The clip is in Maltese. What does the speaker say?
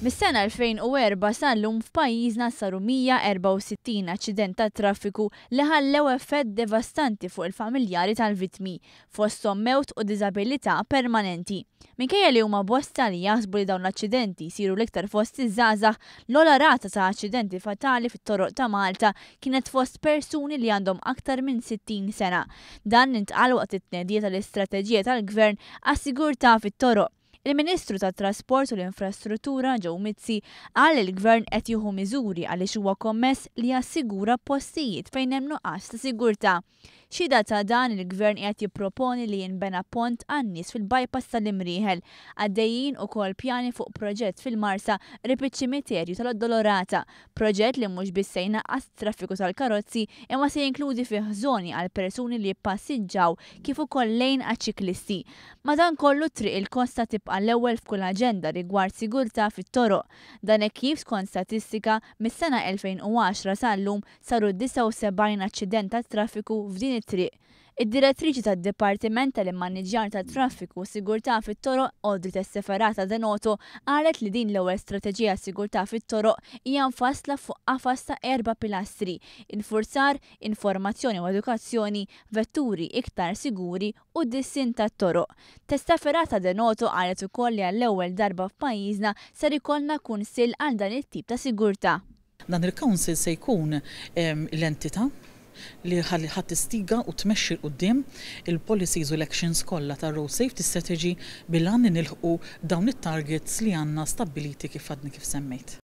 Mis-sena 2004 sal-lum f'pajjiżna saru 164 aċċident ta' traffiku li ħallew effett devastanti fuq il-familjari tal-vitmi, fosthom mewt u diżabilità permanenti. Minkejja li huma bosta li jaħsbu li dawn l-aċċidenti siru l-iktar fost iż-żgħażagħ, l-ola rata ta' aċidenti fatali fit-toroq ta' Malta kienet fost persuni li għandhom aktar minn 60 sena. Dan intqal waqt it-tnedija tal-istrateġija tal-gvern għas-sigurtà fit-toroq Il-Ministru tat-Trasport u l-Infrastruttura ġew Mizzi għal il-Gvern qed jieħu miżuri għaliex huwa kommess li jassigura postijiet fejn hemm nuqqas ta' sigurtà. Xida ta' dan il-gvern qed jipproponi li jinbena pont għannis fil-bypass tal-imriħel, għaddejjin u kol pjani fuq proġett fil-Marsa ripit ċimiterju tal-Oddolorata, proġett li mhux biss se jnaqqas traffiku tal-karozzi imma se jinkludi fih żoni għal persuni li jippassiġġaw kif ukoll lejn għaċ-ċiklisti. dan kollu triq il-kosta tibqa' l-ewwel f'kull aġenda rigward sigurtà fit-toroq. Dan hekk kif skont statistika mis-sena 2010 sal-lum saru 79 aċċident tat-traffiku f'din it-triq. Id-direttriċi tad-Dipartiment tal-Immaniġjar tat-Traffiku Sigurtà fit toro Odri tas-Seferata Denoto qalet li din l-ewwel strateġija sigurtà fit-toroq hija mfassla fuq qafas ta' erba' pilastri: infurzar, informazzjoni u edukazzjoni, vetturi iktar siguri u dissin tat-toroq. Tas-Seferata Denoto għalet ukoll li għall-ewwel darba f'pajjiżna ser ikollna kunsill għal dan it-tip ta' sigurtà. Dan il-Council se jkun ehm, l-entità li ħat tistiga u tmexxi l-qudiem il-policies u kollha ta' road safety strategy bilan nilħqu dawn it-targets li għandna stabiliti kif għadni kif semmejt.